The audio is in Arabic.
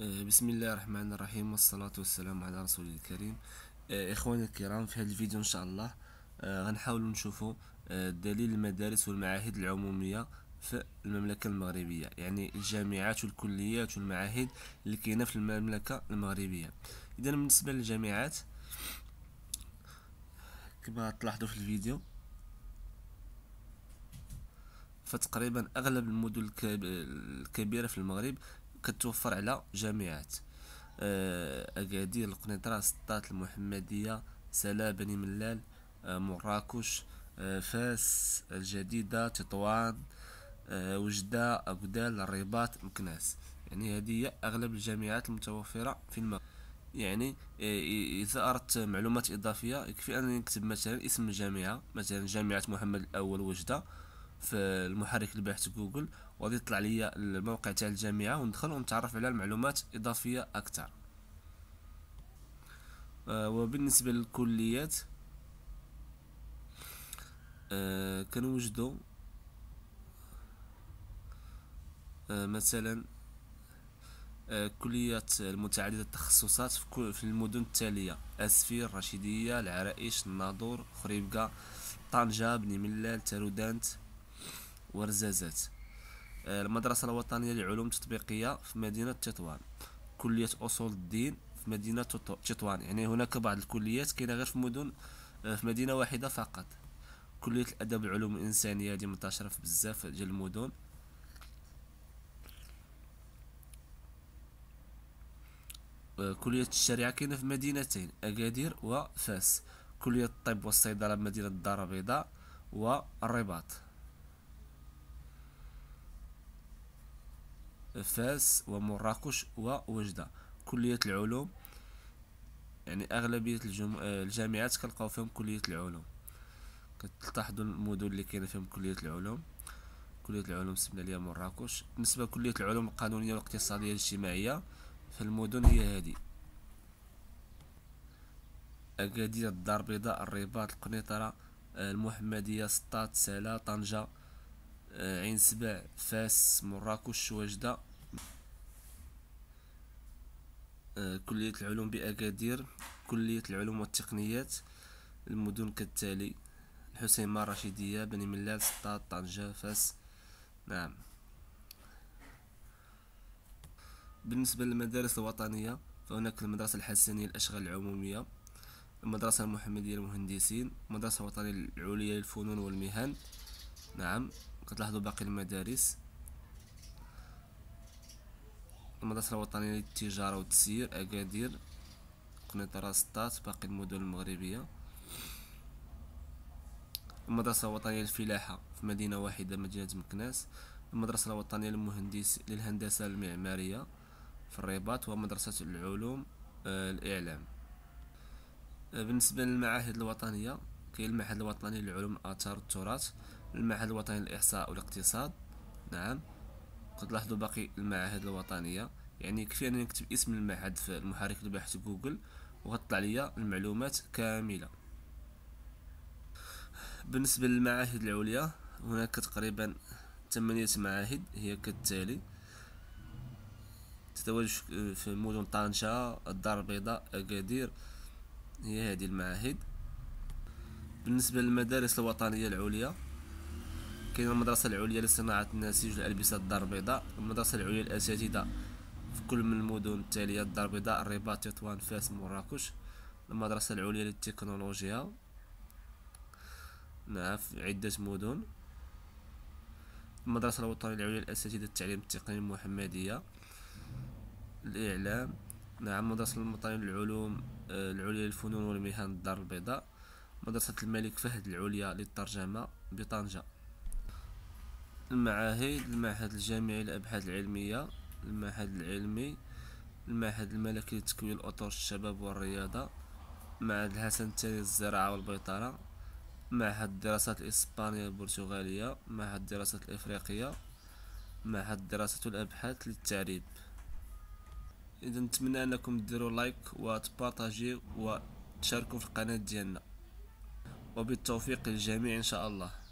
آه، بسم الله الرحمن الرحيم والصلاة والسلام على رسول الكريم آه، إخواني الكرام في هذا الفيديو إن شاء الله آه، غنحاولوا نشوفوا دليل المدارس والمعاهد العمومية في المملكة المغربية يعني الجامعات والكليات والمعاهد اللي كاينة في المملكة المغربية إذا بالنسبة للجامعات كما تلاحظوا في الفيديو فتقريبا أغلب المدن الكبيرة في المغرب كتوفر على جامعات آه، اكادير القنيطره سطات المحمديه سلا بني ملال آه، مراكش آه، فاس الجديده تطوان وجده اكدال الرباط مكناس يعني هذه هي اغلب الجامعات المتوفره في المغرب يعني اذا اردت معلومات اضافيه يكفي انني نكتب مثلا اسم الجامعه مثلا جامعه محمد الاول وجده في المحرك البحث جوجل وغادي يطلع لي الموقع تاع الجامعه وندخل ونتعرف على المعلومات اضافيه اكثر آه، وبالنسبه للكليات آه، كنوجدوا آه، مثلا كليات المتعددة التخصصات في المدن التالية أسفير رشيدية العرائش الناظور خريبكة طنجة بن ملال تارودانت ورزازات آه، المدرسة الوطنية للعلوم التطبيقية في مدينة تطوان كلية أصول الدين في مدينة تطوان يعني هناك بعض الكليات كاينة غير في مدن آه، في مدينة واحدة فقط كلية الأدب والعلوم الإنسانية هذه منتشرة في بزاف ديال المدن آه، كلية الشريعة كاينة في مدينتين أكادير وفاس كلية الطب والصيدلة بمدينة الدار البيضاء والرباط فاس ومراكش ووجدة كلية العلوم يعني أغلبية الجم... آه، الجامعات كنلقاو فيهم كلية العلوم كتلاحظوا المدن اللي كاينه فيهم كلية العلوم كلية العلوم سمنا ليها مراكش بالنسبة لكلية العلوم القانونية والاقتصادية الاجتماعية فالمدن هي هذه أكادير الدار البيضاء الرباط القنيطرة آه، المحمدية سطات سالا طنجة آه، عين سبع فاس مراكش وجدة آه، كلية العلوم بأكادير كلية العلوم والتقنيات المدن كالتالي الحسيمة الرشيدية بني ملال سطات طنجة فاس نعم بالنسبة للمدارس الوطنية فهناك المدرسة الحسنية الأشغال العمومية المدرسة المحمدية للمهندسين المدرسة الوطنية العليا للفنون والمهن نعم كتلاحظوا باقي المدارس المدرسة الوطنية للتجارة والتسيير أكادير قنيطرة سطات باقي المدن المغربية المدرسة الوطنية للفلاحة في مدينة واحدة مدينة مكناس المدرسة الوطنية للمهندس للهندسة المعمارية في الرباط ومدرسة العلوم آه، الإعلام آه، بالنسبة للمعاهد الوطنية كاين المعهد الوطني للعلوم الآثار والتراث المعهد الوطني للإحصاء والاقتصاد نعم كتلاحظوا باقي المعاهد الوطنية يعني كفي أنني نكتب اسم المعهد في المحرك البحث جوجل وغطلع ليا المعلومات كاملة بالنسبة للمعاهد العليا هناك تقريبا ثمانية معاهد هي كالتالي تتواجد في مدن طنجة الدار البيضاء أكادير هي هذه المعاهد بالنسبة للمدارس الوطنية العليا كاين المدرسه العليا لصناعه النسيج والالبسه الدار البيضاء المدرسه العليا للاساتذه في كل من المدن التاليه الدار البيضاء الرباط تطوان فاس مراكش المدرسه العليا للتكنولوجيا نعم في عده مدن المدرسه الوطنيه العليا للاساتذه التعليم التقني المحمديه الاعلام نعم مدرسه المطالب للعلوم آه، العليا للفنون والمهن الدار البيضاء مدرسه الملك فهد العليا للترجمه بطنجه المعاهد المعهد الجامعي للأبحاث العلمية المعهد العلمي المعهد الملكي لتكوين أطر الشباب والرياضة معهد الحسن الثاني للزراعة والبيطرة معهد الدراسات الإسبانية البرتغالية معهد الدراسات الإفريقية معهد الدراسات والأبحاث للتعريب إذا نتمنى أنكم ديروا لايك وتبارطاجيو وتشاركوا في القناة ديالنا وبالتوفيق للجميع إن شاء الله